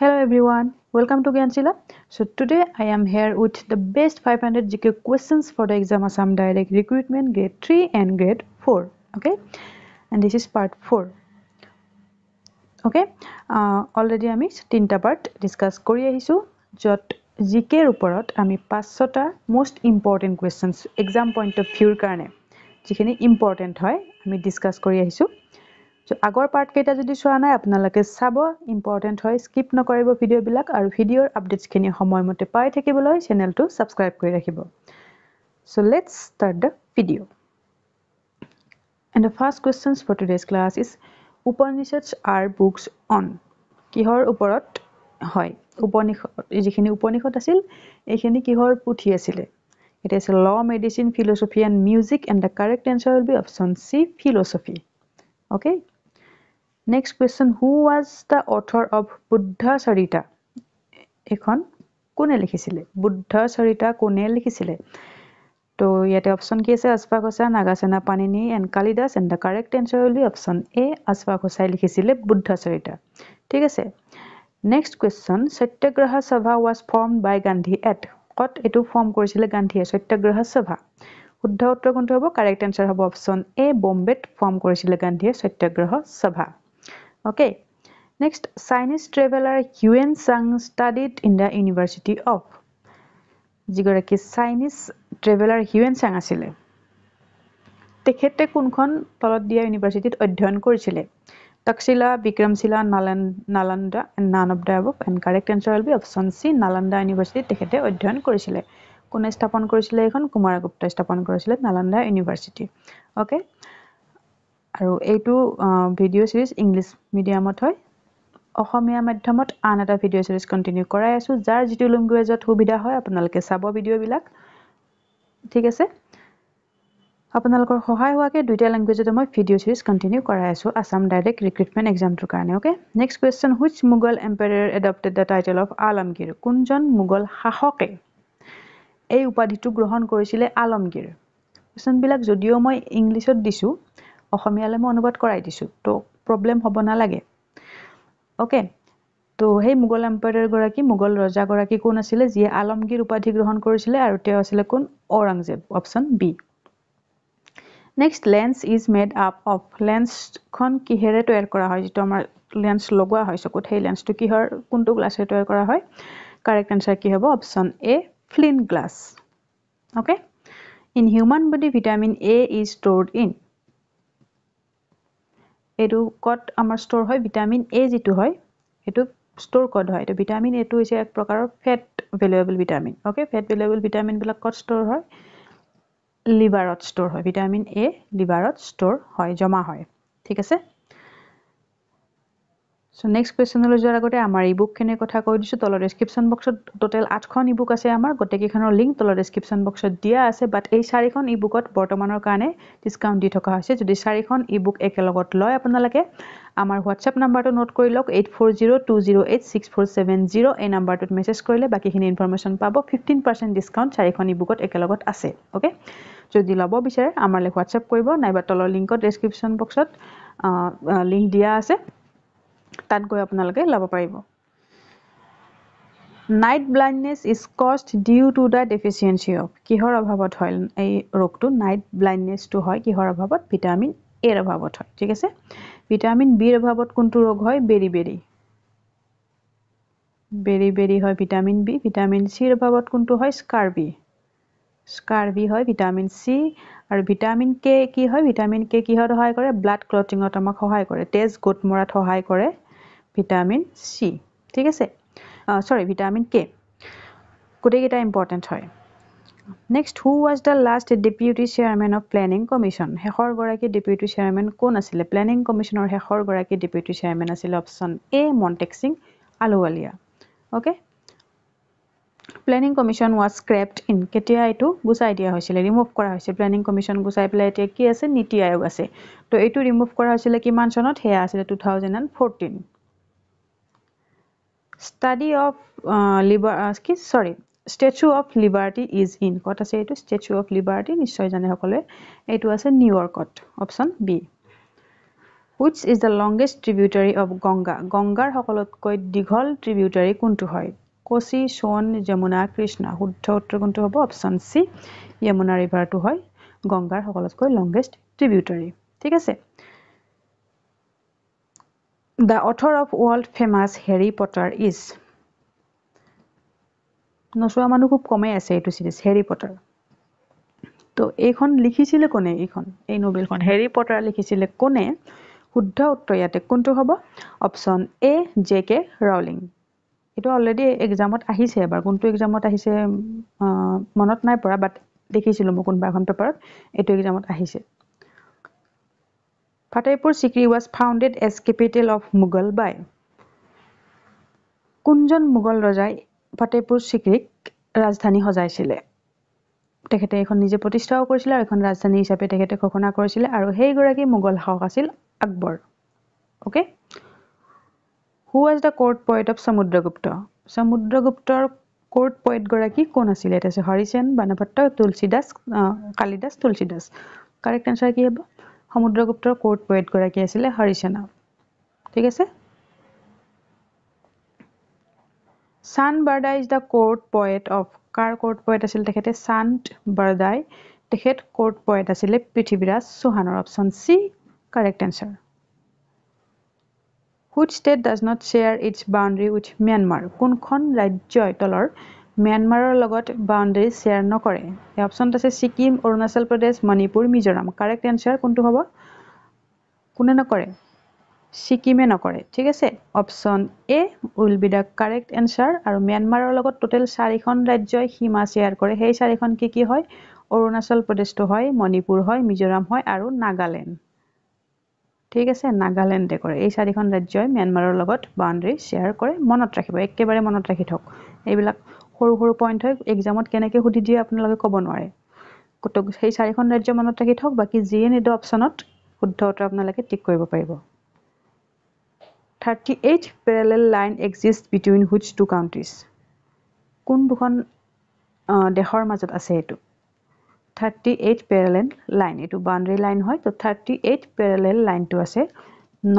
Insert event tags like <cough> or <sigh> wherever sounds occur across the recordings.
Hello everyone, welcome to Gansila. So today I am here with the best 500 GK questions for the exam Assam Direct Recruitment Grade 3 and Grade 4. Okay, and this is part 4. Okay, uh, already I missed Tinta part discuss Korea issue. Jot GK report, I mean, sota most important questions exam point of view. Karne, important hai, I discuss Korea issue. আগৰ পাৰ্টকেইটা যদি চোৱা নাই আপোনালোকে চাব important হয় skip নকৰিব ভিডিঅ'বিলাক আৰু ভিডিঅ'ৰ আপডেটছখিনি সময়মতে পাই থাকিবলৈ চেনেলটো ছাবস্ক্ৰাইব কৰি ৰাখিব so' let's start the video' and the first questions for today's class is Upanishad are books on কিহৰ ওপৰত হয় উপনিষদ যিখিনি উপনিষদ আছিল এইখিনি কিহৰ পুথি আছিলে এতিয়া আছে law medicine philosophy and music and the correct answer will be option C philosophy okay next question who was the author of Buddha Charita এইখন কোনে লিখিছিলে বুদ্ধ চৰিতা কোনে লিখিছিলে তো ইয়াতে অপশ্যন কি আছে Ashva Ghosha Nagasena Panini and Kalidas and the correct answer হ'ল অপশ্যন এ আচফা ঘোষাই লিখিছিলে বুদ্ধ চৰিতা ঠিক আছে next question Satyagraha Sabha was form by Gandhi at ক'ত এইটো ফৰ্ম কৰিছিলে গান্ধীয়ে সত্যগ্ৰহ সভা শুদ্ধ উত্তৰ কোনটো হ'ব কাৰেক্ট এনচাৰ হ'ব অপশ্যন এ বম্বেত ফৰ্ম কৰিছিলে গান্ধীয়ে সত্যগ্ৰহ সভা Okay. Next, Chinese traveler Yuan Sang studied in the University of. Jigoraki Chinese traveler Yuan Sang asile. Tekhete kunkhon Palodia University at Dhyan Kurchile. Taxila, Bikramsila, Nalanda, and none of the above. And correct answer will be of C, Nalanda University, Tekhete, at Dhyan Kurchile. Kunestapan Kurchile, Kumaragupta, Stapan Kurchile, Nalanda University. Okay. আৰু এইটো video' series English মিডিয়ামত হয় অসমীয়া মাধ্যমত আন এটা video' series continue কৰাই আছোঁ যাৰ যিটো লেংগুৱেজত সুবিধা হয় আপোনালোকে চাব ভিডিঅ'বিলাক ঠিক আছে আপোনালোকৰ সহায় হোৱাকৈ দুইটা লেংগুৱেজতে মই ভিডিঅ' চিৰিজ কণ্টিনিউ কৰাই আছোঁ আছাম ডাইৰেক্ট ৰিক্ৰুইটমেণ্ট এক্সামটোৰ কাৰণে okay next question which Mughal empire adopted the title of Alamgir কোনজন মোগল শাসকে এই উপাধিটো গ্ৰহণ কৰিছিলে আলমগীৰ কুৱেশ্যনবিলাক যদিও মই ইংলিছত দিছোঁ অসমীয়ালৈ মই অনুবাদ কৰাই দিছোঁ ত' প্ৰব্লেম হ'ব নালাগে অ'কে ত' সেই মোগল এম্পায়াৰগৰাকী মোগল ৰজাগৰাকী কোন আছিলে যিয়ে আলমগীৰ উপাধি গ্ৰহণ কৰিছিলে আৰু তেওঁ আছিলে কোন Aurangzeb option B next lens is made up of লেন্সখন কিহেৰে তৈয়াৰ কৰা হয় যিটো আমাৰ লেন্স লগোৱা হয় চকুত সেই লেন্সটো কিহৰ কোনটো গ্লাছেৰে তৈয়াৰ কৰা হয় কাৰেক্ট এনচাৰ কি হ'ব option A flint glass okay in human body vitamin A is stored in এইটো ক'ত আমাৰ ষ্ট'ৰ হয় ভিটামিন এ যিটো হয় সেইটো ষ্ট'ৰ ক'ত হয় এইটো ভিটামিন এটো হৈছে এক প্ৰকাৰৰ fat soluble vitamin okay fat soluble ভিটামিনবিলাক ক'ত ষ্ট'ৰ হয় লিভাৰত ষ্ট'ৰ হয় ভিটামিন এ লিভাৰত ষ্ট'ৰ হয় জমা হয় ঠিক আছে চ' নেক্সট কুৱেশ্যনলৈ যোৱাৰ আগতে আমাৰ ই বুকখিনিৰ কথা কৈ দিছোঁ তলৰ ডেছক্ৰিপশ্যন বক্সত টোটেল আঠখন ই বুক আছে আমাৰ গোটেইকেইখনৰ লিংক তলৰ ডেছক্ৰিপশ্যন বক্সত দিয়া আছে বাট এই চাৰিখন ই বুকত বৰ্তমানৰ কাৰণে ডিছকাউণ্ট দি থকা হৈছে যদি চাৰিখন ই বুক একেলগত লয় আপোনালোকে আমাৰ হোৱাটছএপ নাম্বাৰটো নোট কৰি লওক eight four zero' two zero' eight six four seven zero' এই নাম্বাৰটোত মেছেজ কৰিলে বাকীখিনি ইনফৰ্মেশ্যন পাব ফিফটিন পাৰ্চেণ্ট ডিছকাউণ্ট চাৰিখন ই বুকত একেলগত আছে অ'কে যদি ল'ব বিচাৰে আমালৈ হোৱাটছএপ কৰিব নাইবা তলৰ লিংকত ডেছক্ৰিপশ্যন বক্সত লিংক দিয়া আছে তাত গৈ আপোনালোকে ল'ব পাৰিব night blindness is caused due to the deficiency of কিহৰ অভাৱত হয় এই ৰোগটো নাইট ব্লাইণ্ডনেছটো হয় কিহৰ অভাৱত ভিটামিন এৰ অভাৱত হয় ঠিক আছে ভিটামিন বিৰ অভাৱত কোনটো ৰোগ হয় বেৰি বেৰি বেৰি বেৰি হয় ভিটামিন বি ভিটামিন চিৰ অভাৱত কোনটো হয় স্কাৰ্বি স্কাৰ্বি হয় ভিটামিন চি আৰু ভিটামিন কে কি হয় ভিটামিন কে কিহত সহায় কৰে ব্লাড ক্লটিঙত আমাক সহায় কৰে তেজ গোট মৰাত সহায় কৰে ভিটামিন চি ঠিক আছে চৰি ভিটামিন কে গোটেইকেইটা ইম্পৰ্টেণ্ট হয় next who was the last deputy chairman of planning commission শেষৰ গৰাকী ডেপিউটি চেয়াৰমেন কোন আছিলে প্লেনিং কমিশ্যনৰ শেষৰগৰাকী ডেপিউটি চেয়াৰমেন আছিলে option A Montek Singh Ahluwalia okay planning commission was scrapped in কেতিয়া এইটো গুচাই দিয়া হৈছিলে ৰিমুভ কৰা হৈছিল প্লেনিং কমিশ্যন গুচাই পেলাই এতিয়া কি আছে নীতি আয়োগ আছে ত' এইটো ৰিমুভ কৰা হৈছিলে কিমান চনত সেয়া আছিলে two thousand and fourteen study of uh, liberty uh, sorry statue of liberty is in what is it statue of liberty nishchay jane hokole etu ase new yorkot option b which is the longest tributary of ganga gangar hokolot koi dighal tributary kuntu hoy kosi son jamuna krishna shuddha uttor kuntu hobo option c yamuna river tu hoy gangar hokolot koi longest tributary thik ase the author of world famous Harry Potter is নচোৱা মানুহ খুব কমেই আছে এইটো series হেৰী পটাৰ তো এইখন লিখিছিলে কোনে এইখন এই নভেলখন হেৰি পটাৰ লিখিছিলে কোনে শুদ্ধ উত্তৰ ইয়াতে কোনটো হ'ব option A J K Rowling এইটো অলৰেডি এক্সামত আহিছে এবাৰ কোনটো এক্সামত আহিছে মনত নাই পৰা বাট দেখিছিলোঁ মই কোনোবা এখন পেপাৰত এইটো এক্সামত আহিছে Fatehpur Sikri was founded as capital of Mughal by কোনজন মোগল ৰজাই ফাটেপুৰ চিক্ৰীক ৰাজধানী সজাইছিলে তেখেতে এইখন নিজে প্ৰতিষ্ঠাও কৰিছিলে আৰু এখন ৰাজধানী হিচাপে তেখেতে ঘোষণা কৰিছিলে আৰু সেইগৰাকী মোগল শাসক আছিল Akbar okay who was the court poet of Samudragupta সমুদ্ৰগুপ্তৰ কৰ্ট পইটগৰাকী কোন আছিলে এতিয়া হৰিচেন বানভট্ট তুলসীদাস কালিদাস তুলসীদাস কাৰেক্ট এনচাৰ কি হ'ব সমুদ্ৰগুপ্তৰ কোৰ্ট পয়েটগৰাকী আছিলে হৰিচেনা ঠিক আছে Chand Bardai is the court poet of কাৰ কোৰ্ট পয়েট আছিল তেখেতে চান্ত বাৰ্দাই তেখেত কোৰ্ট পয়েট আছিলে পৃথিৱীৰাজ চৌহানৰ option C correct answer which state does not share its boundary with Myanmar কোনখন ৰাজ্যই তলৰ ম্যানমাৰৰ লগত বাউণ্ডেৰী শ্বেয়াৰ নকৰে এই অপশ্যনত আছে ছিকিম অৰুণাচল প্ৰদেশ মণিপুৰ মিজোৰাম কাৰেক্ট এনচাৰ কোনটো হ'ব কোনে নকৰে ছিকিমে নকৰে ঠিক আছে option A will be the correct answer আৰু ম্যানমাৰৰ লগত টোটেল চাৰিখন ৰাজ্যই সীমা শ্বেয়াৰ কৰে সেই চাৰিখন কি কি হয় অৰুণাচল প্ৰদেশটো হয় মণিপুৰ হয় মিজোৰাম হয় আৰু নাগালেণ্ড ঠিক আছে নাগালেণ্ডে কৰে এই চাৰিখন ৰাজ্যই ম্যানমাৰৰ লগত বাউণ্ডেৰী শ্বেয়াৰ কৰে মনত ৰাখিব একেবাৰে মনত ৰাখি থওক এইবিলাক সৰু সৰু পইণ্ট হয় এক্সামত কেনেকৈ সুধি দিয়ে আপোনালোকে ক'ব নোৱাৰে সেই চাৰিখন ৰাজ্য মনত ৰাখি থওক বাকী যিয়ে নিদ অপশ্যনত শুদ্ধ উত্তৰ আপোনালোকে টিক কৰিব পাৰিব thirty eight parallel line exist between which two countries কোন দুখন দেশৰ মাজত আছে এইটো থাৰ্টি এইট পেৰেলেল লাইন এইটো বাউণ্ডেৰী লাইন হয় তো থাৰ্টি এইট পেৰেলেল লাইনটো আছে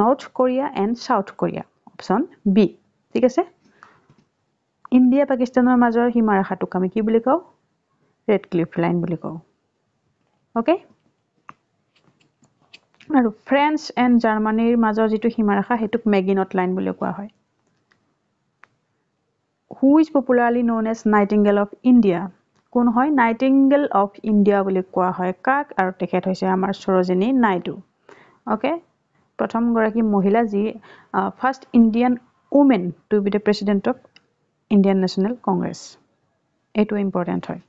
North Korea and South Korea option B ঠিক আছে ইণ্ডিয়া পাকিস্তানৰ মাজৰ সীমাৰেখাটোক আমি কি বুলি কওঁ ৰেড ক্লিফ লাইন বুলি কওঁ অ'কে আৰু ফ্ৰেন্স এণ্ড জাৰ্মানীৰ মাজৰ যিটো সীমাৰেখা সেইটোক মেগিনট লাইন বুলি কোৱা হয় who is popularly known as nightingale of India কোন হয় নাইটিংগেল অফ ইণ্ডিয়া বুলি কোৱা হয় কাক আৰু তেখেত হৈছে আমাৰ সৰোজিনী নাইডু অ'কে প্ৰথমগৰাকী মহিলা যি first Indian women to be the president of Indian National Congress এইটো ইম্পৰ্টেণ্ট হয়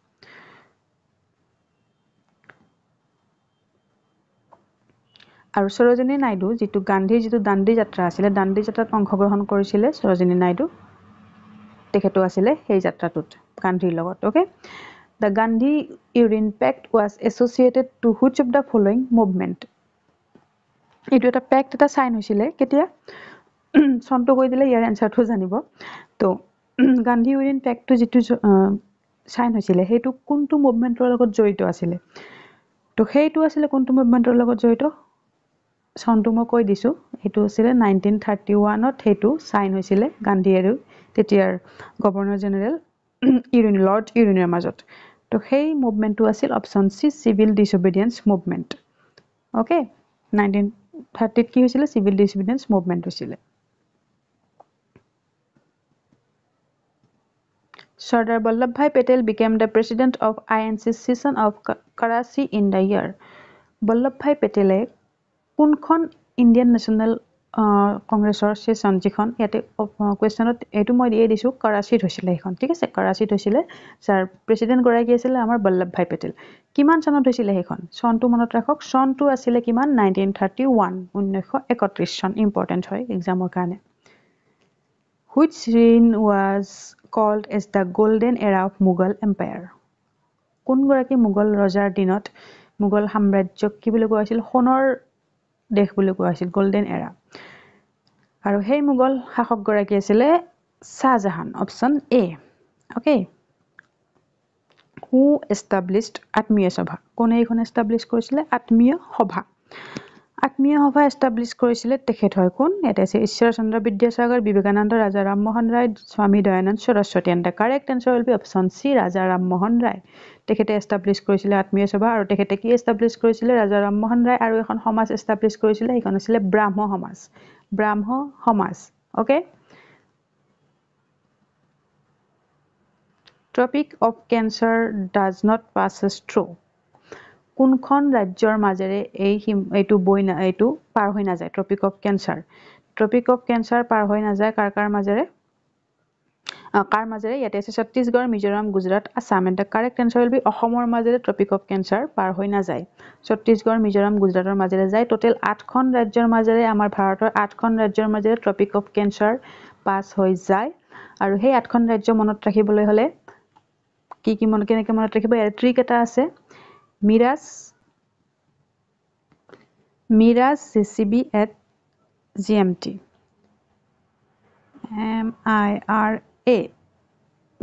আৰু সৰোজিনী নাইডু যিটো গান্ধীৰ যিটো দাণ্ডি যাত্ৰা আছিলে দাণ্ডী যাত্ৰাত অংশগ্ৰহণ কৰিছিলে সৰোজিনী নাইডু তেখেতো আছিলে সেই যাত্ৰাটোত গান্ধীৰ লগত okay the Gandhi Irwin pact was associated to which of the following movement এইটো এটা পেক্ট এটা চাইন হৈছিলে কেতিয়া <clears throat> চনটো কৈ দিলে ইয়াৰ এনচাৰটো জানিব ত' গান্ধী উইন পেকটো যিটো ছাইন হৈছিলে সেইটো কোনটো মুভমেণ্টৰ লগত জড়িত আছিলে তো সেইটো আছিলে কোনটো মুভমেণ্টৰ লগত জড়িত চনটো মই কৈ দিছোঁ সেইটো আছিলে নাইনটিন থাৰ্টি ওৱানত সেইটো ছাইন হৈছিলে গান্ধী আৰু তেতিয়াৰ গভৰ্ণৰ জেনেৰেল ইউনিয়ন লৰ্ড ইউনিয়নৰ মাজত তো সেই মুভমেণ্টটো আছিল option C civil disobedience movement okay nineteen থাৰ্টিত কি হৈছিলে চিভিল ডিছঅবিডিয়েঞ্চ মুভমেণ্ট হৈছিলে Sardar Vallabh bhai Patel became the president of I N C session of Karachi in the year Vallabhbhai পেটেলে কোনখন ইণ্ডিয়ান নেশ্যনেল কংগ্ৰেছৰ ছেশ্যন যিখন ইয়াতে কুৱেশ্যনত এইটো মই দিয়ে দিছোঁ কৰাচীত হৈছিলে সেইখন ঠিক আছে কৰাচীত হৈছিলে ছাৰ প্ৰেচিডেণ্টগৰাকী আছিলে আমাৰ বল্লভ ভাই পেটেল কিমান চনত হৈছিলে সেইখন চনটো মনত ৰাখক চনটো আছিলে কিমান নাইনটিন থাৰ্টি ওৱান ঊনৈছশ একত্ৰিছ চন ইম্পৰ্টেণ্ট হয় এক্সামৰ কাৰণে which reign was called as the golden era of Mughal empire কোনগৰাকী মোগল ৰজাৰ দিনত মোগল সাম্ৰাজ্যক কি বুলি কোৱা হৈছিল সোণৰ দেশ বুলি কোৱা হৈছিল গ'ল্ডেন এৰা আৰু সেই মোগল শাসকগৰাকী আছিলে Shahjahan option A okay who established Atmiya Sabha কোনে এইখন এষ্টাব্লিছ কৰিছিলে আত্মীয় সভা আত্মীয় সভা এষ্টাব্লিছ কৰিছিলে তেখেত হয় কোন ইয়াতে আছে চন্দ্ৰ বিদ্যাসাগৰ বিবেকানন্দ ৰাজা Rammohan Roy Swami Dayanand Saraswati and the correct answer will be option C Raja Rammohan Roy তেখেতে এষ্টাব্লিছ কৰিছিলে আত্মীয় সভা আৰু তেখেতে কি এষ্টাব্লিছ কৰিছিলে ৰাজা ৰামমোহন ৰায় আৰু এখন সমাজ এষ্টাব্লিছ কৰিছিলে সেইখন আছিলে ব্ৰাহ্ম Samaj Brahmo Samaj okay tropic of cancer does not pass through কোনখন ৰাজ্যৰ মাজেৰে এই হিম এইটো বৈ না এইটো পাৰ হৈ নাযায় tropic of cancer tropic of cancer পাৰ হৈ নাযায় কাৰ কাৰ মাজেৰে কাৰ মাজেৰে ইয়াতে আছে Chhattisgarh Mizoram Gujarat Assam and the correct answer will be অসমৰ মাজেৰে ট্ৰপিক অফ কেঞ্চাৰ পাৰ হৈ নাযায় ছত্তীশগড় মিজোৰাম গুজৰাটৰ মাজেৰে যায় ট'টেল আঠখন ৰাজ্যৰ মাজেৰে আমাৰ ভাৰতৰ আঠখন ৰাজ্যৰ মাজেৰে ট্ৰপিক অফ কেঞ্চাৰ পাছ হৈ যায় আৰু সেই আঠখন ৰাজ্য মনত ৰাখিবলৈ হ'লে কি কি মন কেনেকৈ মনত ৰাখিব ইয়াৰ ট্ৰিক এটা আছে Miras Miras CCB at GMT M I R A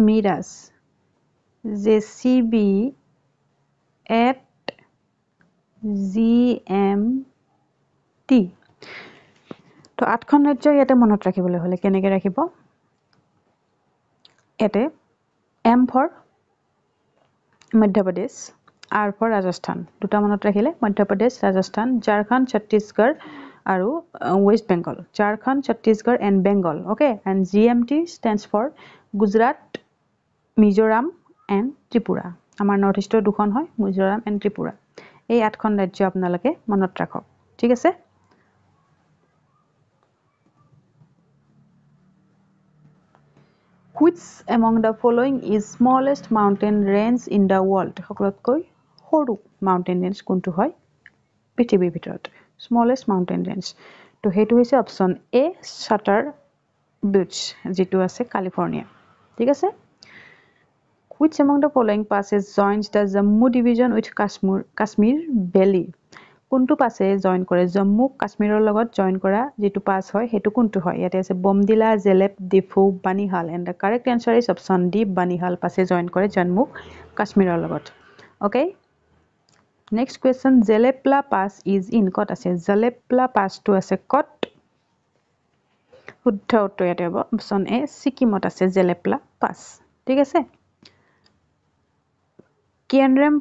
Miras JCB at GMT তো আঠখন ৰাজ্য ইয়াতে মনত ৰাখিবলৈ হ'লে কেনেকৈ ৰাখিব ইয়াতে M for Madhya Pradesh R for Rajasthan দুটা মনত ৰাখিলে মধ্যপ্ৰদেশ ৰাজস্থান ঝাৰখণ্ড ছত্তীশগড় আৰু West Bengal Jharkhand Chhattisgarh and Bengal okay and G M T stands for Gujarat Mizoram and Tripura আমাৰ নৰ্থ ইষ্টৰ দুখন হয় মিজোৰাম এণ্ড ত্ৰিপুৰা এই আঠখন ৰাজ্য আপোনালোকে মনত ৰাখক ঠিক আছে which's among the following is smallest mountain range in the world সকলোতকৈ সৰু মাউণ্টেইন ৰেঞ্জ কোনটো হয় পৃথিৱীৰ ভিতৰত স্মলেষ্ট মাউণ্টেইন ৰেঞ্জ তো সেইটো হৈছে অপশ্যন এ চাটাৰ বিটচ যিটো আছে কালিফৰ্ণিয়া ঠিক আছে with among the following pass joint the Jammu division with Kashmir Kashmir valley কোনটো পাছে জইন কৰে জম্মু কাশ্মীৰৰ লগত জইন কৰা যিটো পাছ হয় সেইটো কোনটো হয় ইয়াতে আছে Bomdila Jelep Diphu Banihal and the correct answer is option D Banihal pass join কৰে জম্মু কাশ্মীৰৰ লগত okay next question Jelepla pass is in ক'ত আছে জেলেপ্লা পাছটো আছে ক'ত শুদ্ধ উত্তৰ ইয়াতে হ'ব অপশ্যন এ ছিকিমত আছে জেলেপ্লা পাছ ঠিক আছে Kynrem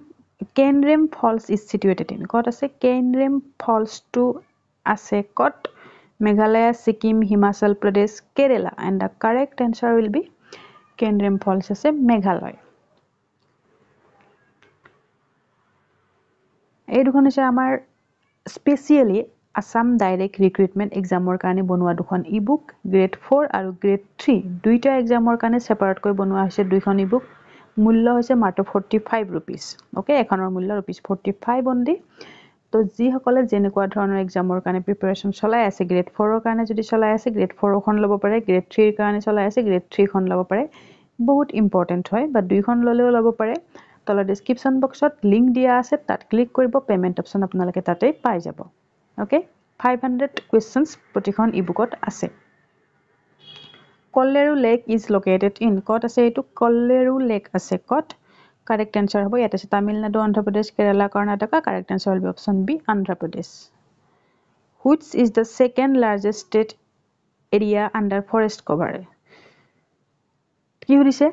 Kynrem falls is situated in ক'ত আছে কেনৰেম ফলছটো আছে ক'ত Meghalaya Sikkim Himachal Pradesh Kerala and the correct answer will be Kynrem falls আছে মেঘালয় এই দুখন হৈছে আমাৰ স্পেচিয়েলি আছাম ডাইৰেক্ট ৰিক্ৰুইটমেণ্ট এক্সামৰ কাৰণে বনোৱা দুখন ই বুক গ্ৰেড ফ'ৰ আৰু গ্ৰেড থ্ৰী দুয়োটা এক্সামৰ কাৰণে ছেপাৰেটকৈ বনোৱা হৈছে দুইখন ই বুক মূল্য হৈছে মাত্ৰ ফৰ্টি ফাইভ ৰুপিজ অ'কে এখনৰ মূল্য rupees forty five on only তো যিসকলে যেনেকুৱা ধৰণৰ এক্সামৰ কাৰণে প্ৰিপেৰেশ্যন চলাই আছে গ্ৰেড ফ'ৰৰ কাৰণে যদি চলাই আছে গ্ৰেড ফ'ৰখন ল'ব পাৰে গ্ৰেড থ্ৰীৰ কাৰণে চলাই আছে গ্ৰেড থ্ৰীখন ল'ব পাৰে বহুত ইম্পৰ্টেণ্ট হয় বা দুইখন ল'লেও ল'ব পাৰে তলৰ ডিছক্ৰিপশ্যন বক্সত লিংক দিয়া আছে তাত ক্লিক কৰিব পে'মেণ্ট অপশ্যন আপোনালোকে তাতেই পাই যাব অ'কে ফাইভ হাণ্ড্ৰেড কুৱেশ্যনছ প্ৰতিখন ই বুকত আছে Kolleru lake is located in ক'ত আছে এইটো কল্লেৰু লেক আছে ক'ত কাৰেক্ট এনচাৰ হ'ব ইয়াত আছে তামিলনাডু অন্ধ্ৰপ্ৰদেশ কেৰালা কৰ্ণাটক কাৰেক্ট এনচাৰ হ'ব option B Pradesh which's is the second largest state area under forest cover কি সুধিছে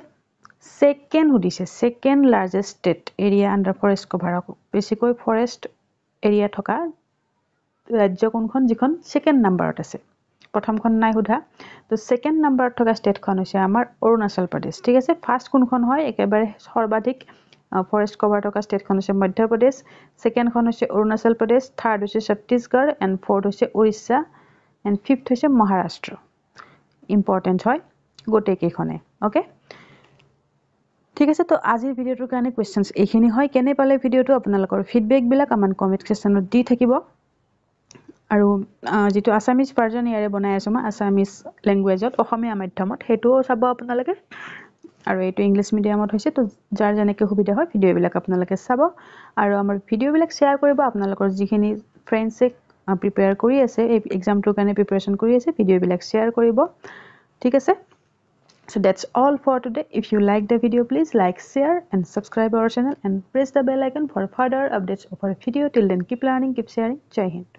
ছেকেণ্ড সুধিছে second largest state area under forest কভাৰক বেছিকৈ ফৰেষ্ট এৰিয়া থকা ৰাজ্য কোনখন যিখন ছেকেণ্ড নাম্বাৰত আছে প্ৰথমখন নাই সোধা তো ছেকেণ্ড নাম্বাৰত থকা ষ্টেটখন হৈছে আমাৰ অৰুণাচল প্ৰদেশ ঠিক আছে ফাৰ্ষ্ট কোনখন হয় একেবাৰে সৰ্বাধিক ফৰেষ্ট কভাৰ থকা ষ্টেটখন হৈছে মধ্যপ্ৰদেশ ছেকেণ্ডখন হৈছে অৰুণাচল প্ৰদেশ থাৰ্ড হৈছে ছত্তীশগড় এণ্ড ফ'ৰ্থ হৈছে উৰিষ্যা এণ্ড ফিফ্থ হৈছে মহাৰাষ্ট্ৰ ইম্পৰ্টেণ্ট হয় গোটেইকেইখনে অ'কে ঠিক আছে তো আজিৰ ভিডিঅ'টোৰ কাৰণে কুৱেশ্যনছ এইখিনি হয় কেনে পালে ভিডিঅ'টো আপোনালোকৰ ফিডবেকবিলাক আমাৰ কমেণ্ট ছেকশ্যনত দি থাকিব আৰু যিটো আছামিজ ভাৰ্জন ইয়াৰে বনাই আছোঁ মই আছামিজ লেংগুৱেজত অসমীয়া মাধ্যমত সেইটোও চাব আপোনালোকে আৰু এইটো ইংলিছ মিডিয়ামত হৈছে তো যাৰ যেনেকৈ সুবিধা হয় ভিডিঅ'বিলাক আপোনালোকে চাব আৰু আমাৰ ভিডিঅ'বিলাক শ্বেয়াৰ কৰিব আপোনালোকৰ যিখিনি ফ্ৰেণ্ডছে প্ৰিপেয়াৰ কৰি আছে এই এক্সামটোৰ কাৰণে প্ৰিপেৰেশ্যন কৰি আছে ভিডিঅ'বিলাক শ্বেয়াৰ কৰিব ঠিক আছে so that's all for today if you like the video please like share and subscribe our channel and press the bell icon for further updates of our video till then keep learning keep sharing jai hind